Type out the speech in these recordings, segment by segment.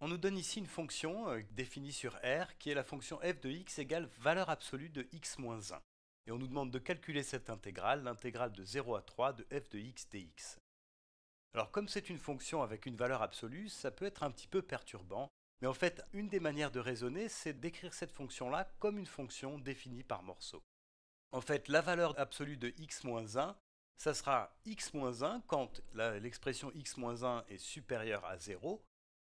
On nous donne ici une fonction euh, définie sur R qui est la fonction f de x égale valeur absolue de x-1. Et on nous demande de calculer cette intégrale, l'intégrale de 0 à 3 de f de x dx. Alors comme c'est une fonction avec une valeur absolue, ça peut être un petit peu perturbant, mais en fait, une des manières de raisonner, c'est d'écrire cette fonction-là comme une fonction définie par morceaux. En fait, la valeur absolue de x-1, moins ça sera x-1 moins quand l'expression x-1 moins est supérieure à 0,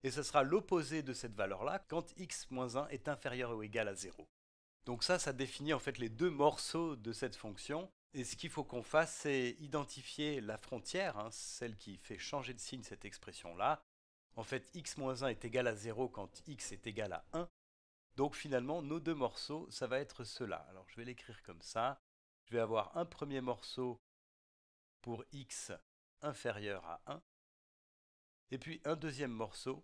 et ce sera l'opposé de cette valeur-là quand x-1 est inférieur ou égal à 0. Donc ça, ça définit en fait les deux morceaux de cette fonction. Et ce qu'il faut qu'on fasse, c'est identifier la frontière, hein, celle qui fait changer de signe cette expression-là. En fait, x-1 est égal à 0 quand x est égal à 1. Donc finalement, nos deux morceaux, ça va être cela. Alors je vais l'écrire comme ça. Je vais avoir un premier morceau pour x inférieur à 1 et puis un deuxième morceau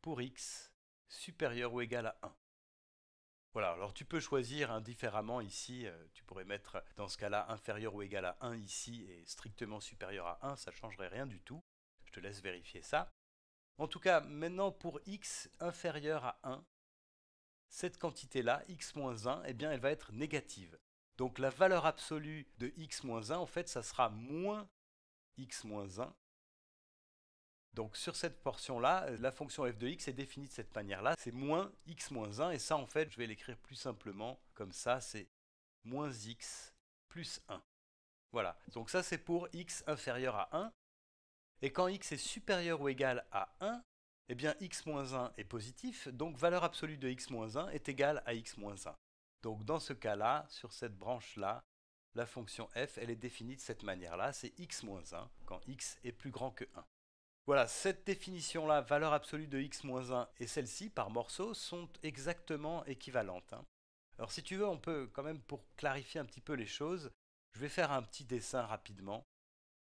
pour x supérieur ou égal à 1. Voilà, alors tu peux choisir indifféremment hein, ici, euh, tu pourrais mettre dans ce cas-là inférieur ou égal à 1 ici et strictement supérieur à 1, ça ne changerait rien du tout. Je te laisse vérifier ça. En tout cas, maintenant pour x inférieur à 1, cette quantité-là, x-1, eh bien elle va être négative. Donc la valeur absolue de x-1, en fait, ça sera moins x-1 donc sur cette portion-là, la fonction f de x est définie de cette manière-là. C'est moins x moins 1, et ça en fait, je vais l'écrire plus simplement comme ça, c'est moins x plus 1. Voilà, donc ça c'est pour x inférieur à 1. Et quand x est supérieur ou égal à 1, eh bien x moins 1 est positif, donc valeur absolue de x moins 1 est égale à x moins 1. Donc dans ce cas-là, sur cette branche-là, la fonction f, elle est définie de cette manière-là, c'est x moins 1 quand x est plus grand que 1. Voilà, cette définition-là, valeur absolue de x-1, et celle-ci, par morceau, sont exactement équivalentes. Hein. Alors si tu veux, on peut quand même, pour clarifier un petit peu les choses, je vais faire un petit dessin rapidement.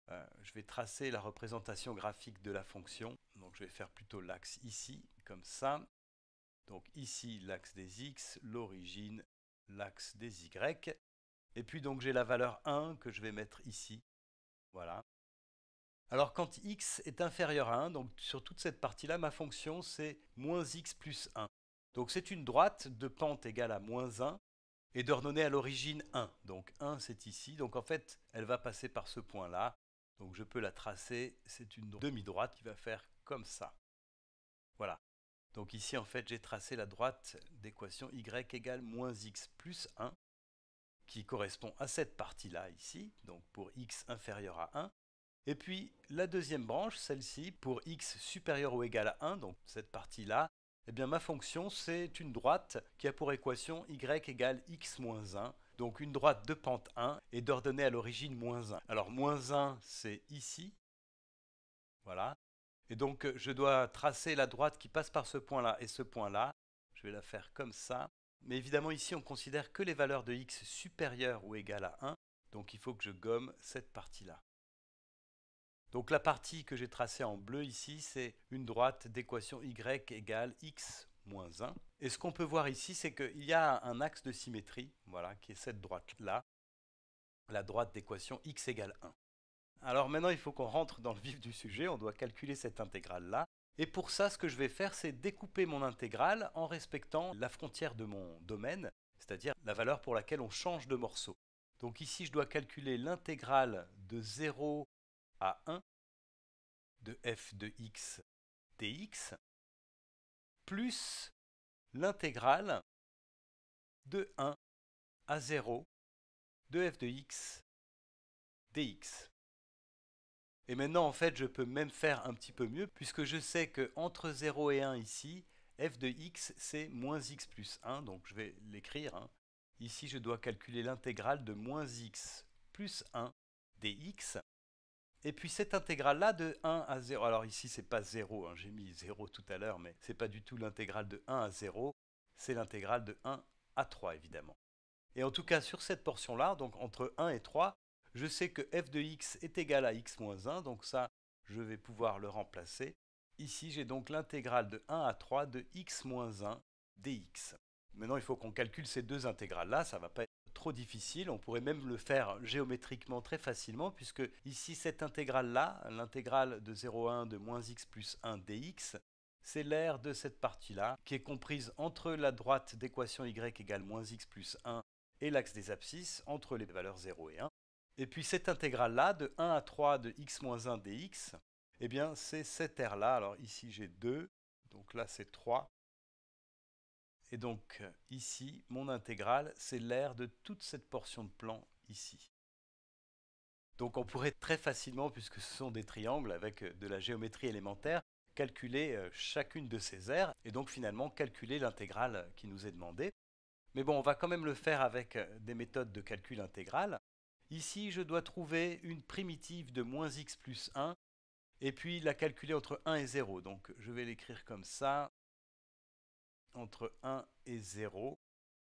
Euh, je vais tracer la représentation graphique de la fonction. Donc je vais faire plutôt l'axe ici, comme ça. Donc ici, l'axe des x, l'origine, l'axe des y. Et puis donc j'ai la valeur 1 que je vais mettre ici. Voilà. Alors quand x est inférieur à 1, donc sur toute cette partie-là, ma fonction c'est moins x plus 1. Donc c'est une droite de pente égale à moins 1 et de à l'origine 1. Donc 1 c'est ici, donc en fait elle va passer par ce point-là. Donc je peux la tracer, c'est une demi-droite qui va faire comme ça. Voilà. Donc ici en fait j'ai tracé la droite d'équation y égale moins x plus 1 qui correspond à cette partie-là ici, donc pour x inférieur à 1. Et puis la deuxième branche, celle-ci, pour x supérieur ou égal à 1, donc cette partie-là, eh bien ma fonction c'est une droite qui a pour équation y égale x moins 1, donc une droite de pente 1 et d'ordonnée à l'origine moins 1. Alors moins 1 c'est ici, voilà, et donc je dois tracer la droite qui passe par ce point-là et ce point-là, je vais la faire comme ça, mais évidemment ici on considère que les valeurs de x supérieures ou égales à 1, donc il faut que je gomme cette partie-là. Donc la partie que j'ai tracée en bleu ici, c'est une droite d'équation y égale x moins 1. Et ce qu'on peut voir ici, c'est qu'il y a un axe de symétrie, voilà, qui est cette droite-là, la droite d'équation x égale 1. Alors maintenant, il faut qu'on rentre dans le vif du sujet, on doit calculer cette intégrale-là. Et pour ça, ce que je vais faire, c'est découper mon intégrale en respectant la frontière de mon domaine, c'est-à-dire la valeur pour laquelle on change de morceau. Donc ici, je dois calculer l'intégrale de 0 à 1 de f de x dx plus l'intégrale de 1 à 0 de f de x dx. Et maintenant, en fait, je peux même faire un petit peu mieux, puisque je sais qu'entre 0 et 1 ici, f de x, c'est moins x plus 1, donc je vais l'écrire. Hein. Ici, je dois calculer l'intégrale de moins x plus 1 dx et puis cette intégrale-là de 1 à 0, alors ici c'est pas 0, hein, j'ai mis 0 tout à l'heure, mais n'est pas du tout l'intégrale de 1 à 0, c'est l'intégrale de 1 à 3 évidemment. Et en tout cas sur cette portion-là, donc entre 1 et 3, je sais que f de x est égal à x moins 1, donc ça je vais pouvoir le remplacer. Ici j'ai donc l'intégrale de 1 à 3 de x moins 1 dx. Maintenant il faut qu'on calcule ces deux intégrales-là, ça va pas difficile. On pourrait même le faire géométriquement très facilement, puisque ici, cette intégrale-là, l'intégrale de 0 1 de moins x plus 1 dx, c'est l'aire de cette partie-là, qui est comprise entre la droite d'équation y égale moins x plus 1 et l'axe des abscisses, entre les valeurs 0 et 1. Et puis cette intégrale-là, de 1 à 3 de x moins 1 dx, eh bien c'est cette aire-là. Alors ici j'ai 2, donc là c'est 3, et donc euh, ici, mon intégrale, c'est l'aire de toute cette portion de plan ici. Donc on pourrait très facilement, puisque ce sont des triangles avec euh, de la géométrie élémentaire, calculer euh, chacune de ces aires et donc finalement calculer l'intégrale qui nous est demandée. Mais bon, on va quand même le faire avec des méthodes de calcul intégral. Ici, je dois trouver une primitive de moins x plus 1 et puis la calculer entre 1 et 0. Donc je vais l'écrire comme ça entre 1 et 0.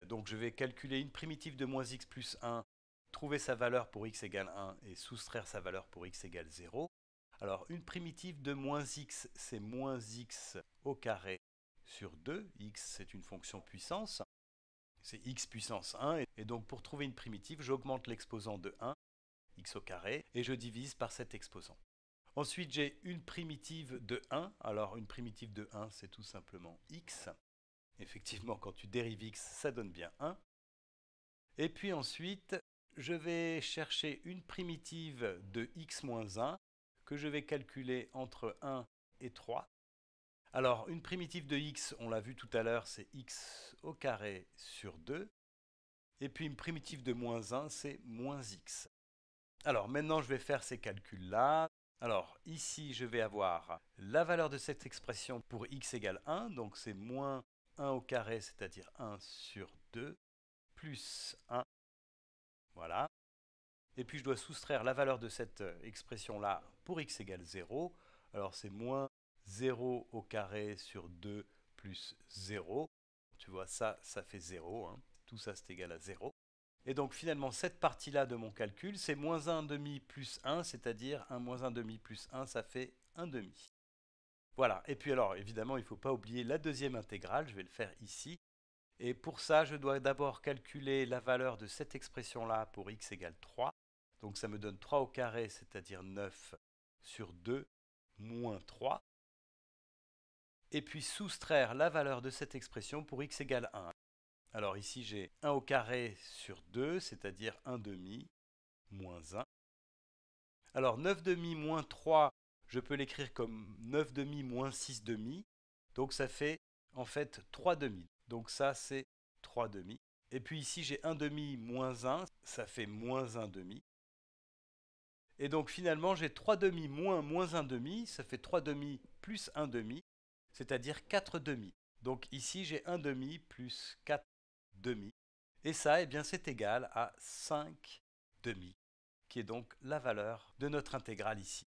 Donc je vais calculer une primitive de moins x plus 1, trouver sa valeur pour x égale 1 et soustraire sa valeur pour x égale 0. Alors une primitive de moins x, c'est moins x au carré sur 2. x, c'est une fonction puissance. C'est x puissance 1. Et donc pour trouver une primitive, j'augmente l'exposant de 1, x au carré, et je divise par cet exposant. Ensuite, j'ai une primitive de 1. Alors une primitive de 1, c'est tout simplement x. Effectivement, quand tu dérives x, ça donne bien 1. Et puis ensuite, je vais chercher une primitive de x-1 que je vais calculer entre 1 et 3. Alors, une primitive de x, on l'a vu tout à l'heure, c'est x au carré sur 2. Et puis une primitive de moins 1, c'est moins x. Alors maintenant, je vais faire ces calculs-là. Alors ici, je vais avoir la valeur de cette expression pour x égale 1, donc c'est moins 1 au carré, c'est-à-dire 1 sur 2, plus 1. Voilà. Et puis je dois soustraire la valeur de cette euh, expression-là pour x égale 0. Alors c'est moins 0 au carré sur 2 plus 0. Tu vois, ça, ça fait 0. Hein. Tout ça, c'est égal à 0. Et donc finalement, cette partie-là de mon calcul, c'est moins 1 demi plus 1, c'est-à-dire 1 moins 1 demi plus 1, ça fait 1 demi. Voilà, et puis alors évidemment il ne faut pas oublier la deuxième intégrale, je vais le faire ici. Et pour ça, je dois d'abord calculer la valeur de cette expression-là pour x égale 3. Donc ça me donne 3 au carré, c'est-à-dire 9 sur 2 moins 3. Et puis soustraire la valeur de cette expression pour x égale 1. Alors ici j'ai 1 au carré sur 2, c'est-à-dire 1 demi moins 1. Alors 9 demi moins 3, je peux l'écrire comme 9 demi moins 6 demi. Donc ça fait en fait 3 demi. Donc ça c'est 3 demi. Et puis ici j'ai 1 demi moins 1, ça fait moins 1 demi. Et donc finalement j'ai 3 demi moins moins 1 demi, ça fait 3 demi plus 1 demi, c'est-à-dire 4 demi. Donc ici j'ai 1 demi plus 4 demi. Et ça, eh bien, c'est égal à 5 demi, qui est donc la valeur de notre intégrale ici.